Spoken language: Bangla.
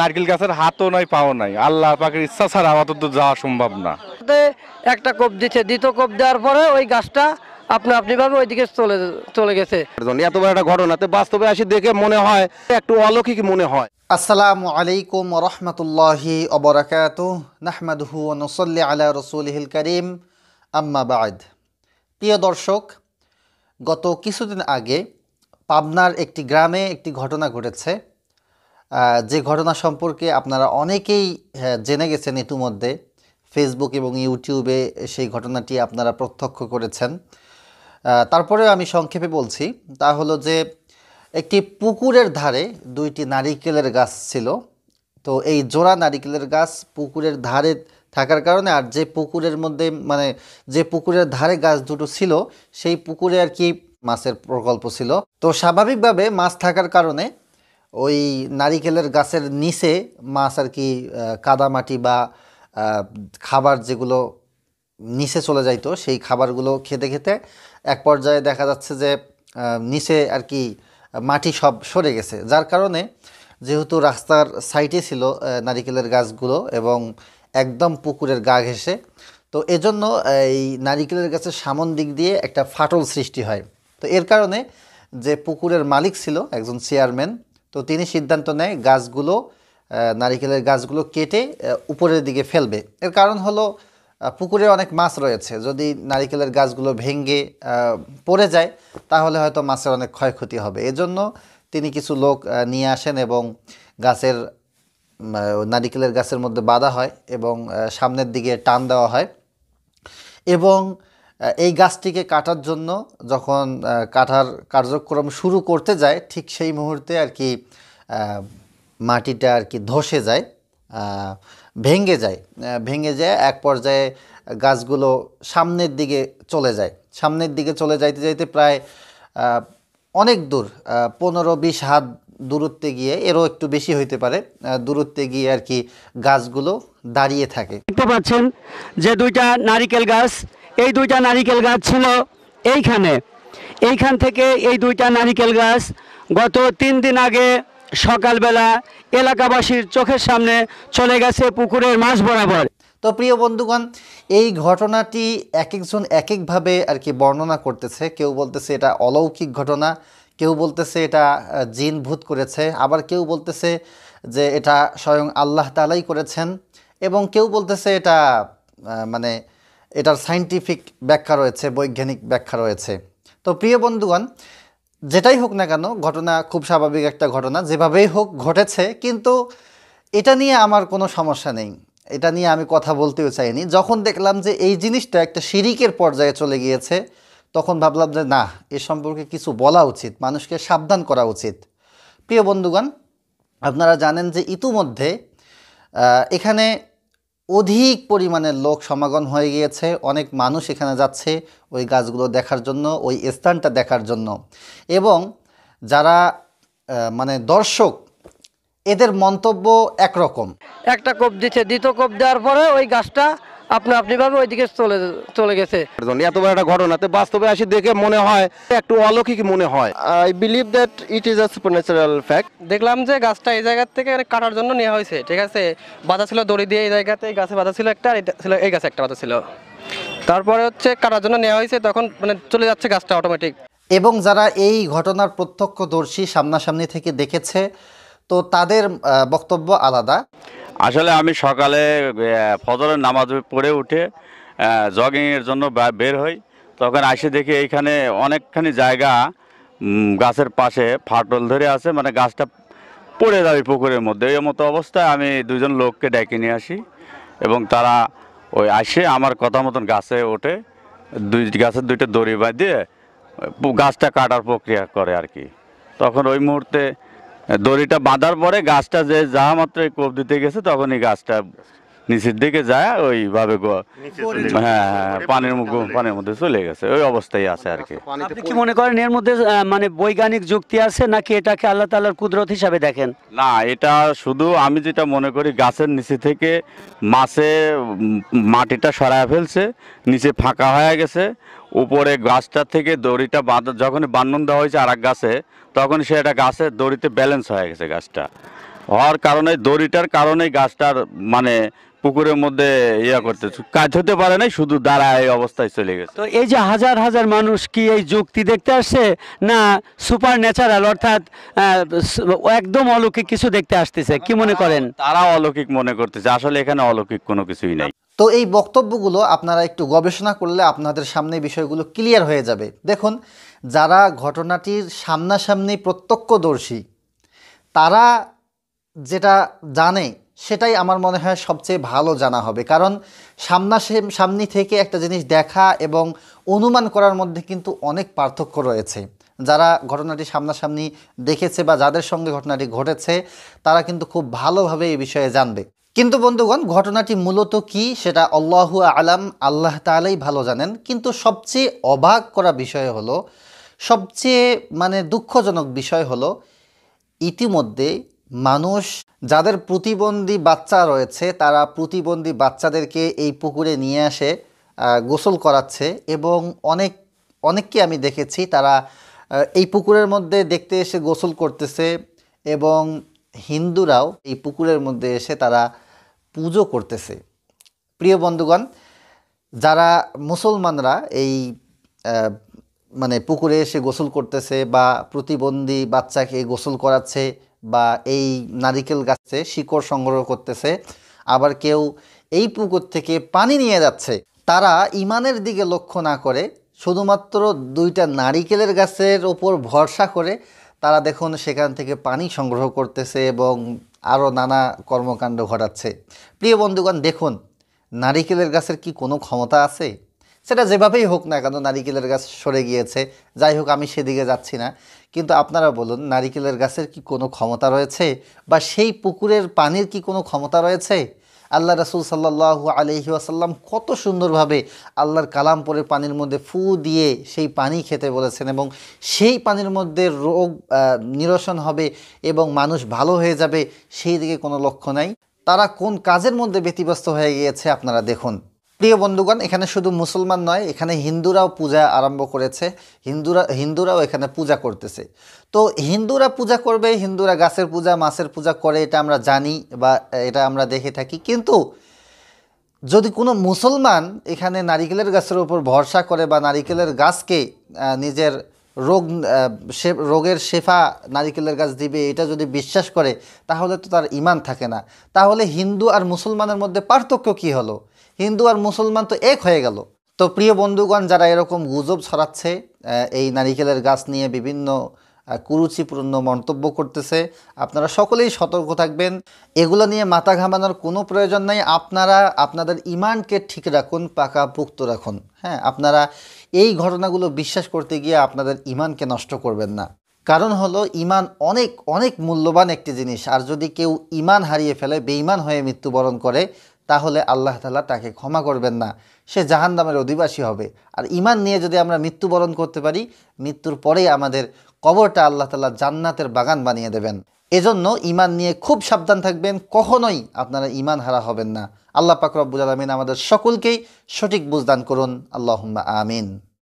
নারকেল গাছের হাতও নাই পাও নাই আল্লাহ পাখির ইচ্ছা ছাড়া আমাদের তো যাওয়া সম্ভব না একটা কোপ দিচ্ছে দ্বিতীয় কোপ দেওয়ার পরে ওই গাছটা আপনি আপনিভাবে ওইদিকে চলে চলে গেছে এত একটা ঘটনাতে বাস্তবে দেখে মনে হয় একটু অলৌকিক মনে হয় আলাইকুম আলা প্রিয় দর্শক গত কিছুদিন আগে পাবনার একটি গ্রামে একটি ঘটনা ঘটেছে যে ঘটনা সম্পর্কে আপনারা অনেকেই হ্যাঁ, জেনে গেছেন ইতিমধ্যে ফেসবুক এবং ইউটিউবে সেই ঘটনাটি আপনারা প্রত্যক্ষ করেছেন তারপরেও আমি সংক্ষেপে বলছি তা হলো যে একটি পুকুরের ধারে দুইটি নারিকেলের গাছ ছিল তো এই জোড়া নারিকেলের গাছ পুকুরের ধারে থাকার কারণে আর যে পুকুরের মধ্যে মানে যে পুকুরের ধারে গাছ দুটো ছিল সেই পুকুরে আর কি মাছের প্রকল্প ছিল তো স্বাভাবিকভাবে মাছ থাকার কারণে ওই নারিকেলের গাছের নিচে মাছ আর কি কাদামাটি বা খাবার যেগুলো নিচে চলে যাইতো সেই খাবারগুলো খেতে খেতে এক পর্যায়ে দেখা যাচ্ছে যে নিচে আর কি মাটি সব সরে গেছে যার কারণে যেহেতু রাস্তার সাইডে ছিল নারিকেলের গাছগুলো এবং একদম পুকুরের গা ঘেসে তো এজন্য এই নারিকেলের গাছের সামন দিক দিয়ে একটা ফাটল সৃষ্টি হয় তো এর কারণে যে পুকুরের মালিক ছিল একজন চেয়ারম্যান তো তিনি সিদ্ধান্ত নেয় গাছগুলো নারিকেলের গাছগুলো কেটে উপরের দিকে ফেলবে এর কারণ হলো পুকুরে অনেক মাছ রয়েছে যদি নারিকেলের গাছগুলো ভেঙ্গে পড়ে যায় তাহলে হয়তো মাছের অনেক ক্ষয়ক্ষতি হবে এজন্য তিনি কিছু লোক নিয়ে আসেন এবং গাছের নারিকেলের গাছের মধ্যে বাধা হয় এবং সামনের দিকে টান দেওয়া হয় এবং এই গাছটিকে কাটার জন্য যখন কাটার কার্যক্রম শুরু করতে যায় ঠিক সেই মুহূর্তে আর কি মাটিটা আর কি ধসে যায় ভেঙে যায় ভেঙে যায় এক পর্যায়ে গাছগুলো সামনের দিকে চলে যায় সামনের দিকে চলে যাইতে যাইতে প্রায় অনেক দূর পনেরো বিশ হাত দূরত্বে গিয়ে এরও একটু বেশি হইতে পারে দূরত্বে গিয়ে আর কি গাছগুলো দাঁড়িয়ে থাকে দেখতে পাচ্ছেন যে দুইটা নারিকেল গাছ এই দুইটা নারিকেল গাছ ছিল এইখানে এইখান থেকে এই দুইটা নারিকেল গাছ গত তিন দিন আগে সকালবেলা এলাকাবাসীর চোখের সামনে চলে গেছে পুকুরের মাছ বরাবর তো প্রিয় বন্ধুগণ এই ঘটনাটি এক একজন এক একভাবে আর কি বর্ণনা করতেছে কেউ বলতেছে এটা অলৌকিক ঘটনা কেউ বলতেছে এটা জিন ভূত করেছে আবার কেউ বলতেছে যে এটা স্বয়ং আল্লাহ তালাই করেছেন এবং কেউ বলতেছে এটা মানে এটার সাইন্টিফিক ব্যাখ্যা রয়েছে বৈজ্ঞানিক ব্যাখ্যা রয়েছে তো প্রিয় বন্ধুগণ যেটাই হোক না কেন ঘটনা খুব স্বাভাবিক একটা ঘটনা যেভাবেই হোক ঘটেছে কিন্তু এটা নিয়ে আমার কোনো সমস্যা নেই এটা নিয়ে আমি কথা বলতেও চাইনি যখন দেখলাম যে এই জিনিসটা একটা শিরিকের পর্যায়ে চলে গিয়েছে তখন ভাবলাম যে না এ সম্পর্কে কিছু বলা উচিত মানুষকে সাবধান করা উচিত প্রিয় বন্ধুগণ আপনারা জানেন যে ইতিমধ্যে এখানে অধিক পরিমাণে লোক সমাগম হয়ে গিয়েছে অনেক মানুষ এখানে যাচ্ছে ওই গাছগুলো দেখার জন্য ওই স্থানটা দেখার জন্য এবং যারা মানে দর্শক এদের মন্তব্য একরকম একটা কোপ দিচ্ছে দ্বিতীয় কোপ দেওয়ার পরে ওই গাছটা আপনি আপনিভাবে ওইদিকে চলে চলে গেছে এত বড় একটা ঘটনাতে বাস্তবে আসি দেখে মনে হয় একটু অলৌকিক মনে হয় I believe that it is a supernatural fact দেখলাম যে গাছটা এই জায়গা থেকে মানে কাটার জন্য নেওয়া হয়েছে ঠিক আছে বাধা ছিল দড়ি দিয়ে এই জায়গাতে এই গাছে বাধা ছিল একটা আর ছিল এই গাছে একটা বাধা ছিল তারপরে হচ্ছে কাটার জন্য নেওয়া হয়েছে তখন মানে চলে যাচ্ছে গাছটা অটোমেটিক এবং যারা এই ঘটনার প্রত্যক্ষদর্শী সামনাসামনি থেকে দেখেছে তো তাদের বক্তব্য আলাদা আসলে আমি সকালে ফজরের নামাজ পড়ে উঠে জগিংয়ের জন্য বের হই তখন আসে দেখি এইখানে অনেকখানি জায়গা গাছের পাশে ফাটল ধরে আছে মানে গাছটা পড়ে যাবে পুকুরের মধ্যে এই মতো অবস্থায় আমি দুজন লোককে ডেকে নিয়ে আসি এবং তারা ওই আসে আমার কথা মতন গাছে ওঠে দুই গাছের দুইটা দড়ি বাঁধিয়ে গাছটা কাটার প্রক্রিয়া করে আর কি তখন ওই মুহূর্তে দড়িটা বাঁধার পরে গাছটা যে যা মাত্র কোপ দিতে গেছে তখন এই গাছটা নিচের দিকে যায় ওইভাবে হ্যাঁ, হ্যাঁ, হ্যাঁ পানির মুখ পানির মধ্যে চলে গেছে ওই অবস্থায় আছে আর কি কি মনে করেন এর মধ্যে মানে বৈজ্ঞানিক যুক্তি আছে নাকি এটাকে আল্লাহ তাল্লার কুদরত হিসাবে দেখেন না এটা শুধু আমি যেটা মনে করি গাছের নিচে থেকে মাছে মাটিটা সরায় ফেলছে নিচে ফাঁকা হয়ে গেছে উপরে গাছটা থেকে দড়িটা বাঁধ যখন বান্ধন দেওয়া হয়েছে আর এক গাছে তখন সে একটা গাছের দড়িতে ব্যালেন্স হয়ে গেছে গাছটা হওয়ার কারণে দড়িটার কারণেই গাছটার মানে পুকুরের মধ্যে ইয়া করতে কাজ হতে পারে নাই শুধু দাঁড়ায় এই অবস্থায় চলে গেছে তো এই যে হাজার হাজার মানুষ কি এই যুক্তি দেখতে আসছে না সুপার ন্যাচারাল অর্থাৎ একদম অলৌকিক কিছু দেখতে আসতেছে কি মনে করেন তারা অলৌকিক মনে করতেছে আসলে এখানে অলৌকিক কোনো কিছুই নাই তো এই বক্তব্যগুলো আপনারা একটু গবেষণা করলে আপনাদের সামনে বিষয়গুলো ক্লিয়ার হয়ে যাবে দেখুন যারা ঘটনাটির সামনাসামনি প্রত্যক্ষদর্শী তারা যেটা জানে সেটাই আমার মনে হয় সবচেয়ে ভালো জানা হবে কারণ সামনা সামনি থেকে একটা জিনিস দেখা এবং অনুমান করার মধ্যে কিন্তু অনেক পার্থক্য রয়েছে যারা ঘটনাটি সামনাসামনি দেখেছে বা যাদের সঙ্গে ঘটনাটি ঘটেছে তারা কিন্তু খুব ভালোভাবে এই বিষয়ে জানবে কিন্তু বন্ধুগণ ঘটনাটি মূলত কি সেটা আল্লাহু আলাম আল্লাহ তালাই ভালো জানেন কিন্তু সবচেয়ে অবাক করা বিষয় হলো সবচেয়ে মানে দুঃখজনক বিষয় হলো ইতিমধ্যে মানুষ যাদের প্রতিবন্ধী বাচ্চা রয়েছে তারা প্রতিবন্ধী বাচ্চাদেরকে এই পুকুরে নিয়ে আসে গোসল করাচ্ছে এবং অনেক অনেককে আমি দেখেছি তারা এই পুকুরের মধ্যে দেখতে এসে গোসল করতেছে এবং হিন্দুরাও এই পুকুরের মধ্যে এসে তারা পুজো করতেছে প্রিয় বন্ধুগণ যারা মুসলমানরা এই মানে পুকুরে এসে গোসল করতেছে বা প্রতিবন্ধী বাচ্চাকে গোসল করাচ্ছে বা এই নারিকেল গাছে শিকড় সংগ্রহ করতেছে আবার কেউ এই পুকুর থেকে পানি নিয়ে যাচ্ছে তারা ইমানের দিকে লক্ষ্য না করে শুধুমাত্র দুইটা নারিকেলের গাছের ওপর ভরসা করে তারা দেখুন সেখান থেকে পানি সংগ্রহ করতেছে এবং আরও নানা কর্মকাণ্ড ঘটাচ্ছে প্রিয় বন্ধুগণ দেখুন নারিকেলের গাছের কি কোনো ক্ষমতা আছে সেটা যেভাবেই হোক না কেন নারিকেলের গাছ সরে গিয়েছে যাই হোক আমি সেদিকে যাচ্ছি না কিন্তু আপনারা বলুন নারিকেলের গাছের কি কোনো ক্ষমতা রয়েছে বা সেই পুকুরের পানির কি কোনো ক্ষমতা রয়েছে আল্লাহ রাসুল সাল্লাহু আলহি আসাল্লাম কত সুন্দরভাবে আল্লাহর কালাম পরে পানির মধ্যে ফু দিয়ে সেই পানি খেতে বলেছেন এবং সেই পানির মধ্যে রোগ নিরসন হবে এবং মানুষ ভালো হয়ে যাবে সেই দিকে কোনো লক্ষ্য নাই তারা কোন কাজের মধ্যে ব্যতিব্যস্ত হয়ে গিয়েছে আপনারা দেখুন প্রিয় বন্ধুগণ এখানে শুধু মুসলমান নয় এখানে হিন্দুরাও পূজা আরম্ভ করেছে হিন্দুরা হিন্দুরাও এখানে পূজা করতেছে তো হিন্দুরা পূজা করবে হিন্দুরা গাছের পূজা মাছের পূজা করে এটা আমরা জানি বা এটা আমরা দেখে থাকি কিন্তু যদি কোনো মুসলমান এখানে নারিকেলের গাছের উপর ভরসা করে বা নারিকেলের গাছকে নিজের রোগ রোগের শেফা নারিকেলের গাছ দিবে এটা যদি বিশ্বাস করে তাহলে তো তার ইমান থাকে না তাহলে হিন্দু আর মুসলমানের মধ্যে পার্থক্য কী হলো হিন্দু আর মুসলমান তো এক হয়ে গেল তো প্রিয় বন্ধুগণ যারা এরকম গুজব ছড়াচ্ছে এই নারিকেলের গাছ নিয়ে বিভিন্ন কুরুচিপূর্ণ মন্তব্য করতেছে আপনারা সকলেই সতর্ক থাকবেন এগুলো নিয়ে মাথা ঘামানোর কোনো প্রয়োজন নাই আপনারা আপনাদের ইমানকে ঠিক রাখুন পাকা পুক্ত রাখুন হ্যাঁ আপনারা এই ঘটনাগুলো বিশ্বাস করতে গিয়ে আপনাদের ইমানকে নষ্ট করবেন না কারণ হলো ইমান অনেক অনেক মূল্যবান একটি জিনিস আর যদি কেউ ইমান হারিয়ে ফেলে বেঈমান হয়ে মৃত্যুবরণ করে তাহলে আল্লাহ তালা তাকে ক্ষমা করবেন না সে জাহান্নামের অধিবাসী হবে আর ইমান নিয়ে যদি আমরা মৃত্যুবরণ করতে পারি মৃত্যুর পরেই আমাদের কবরটা আল্লাহ তালা জান্নাতের বাগান বানিয়ে দেবেন এজন্য ইমান নিয়ে খুব সাবধান থাকবেন কখনোই আপনারা ইমান হারা হবেন না আল্লাহ পাকরবুল রব্বুল আলমিন আমাদের সকলকেই সঠিক বুঝদান করুন আল্লাহ আমিন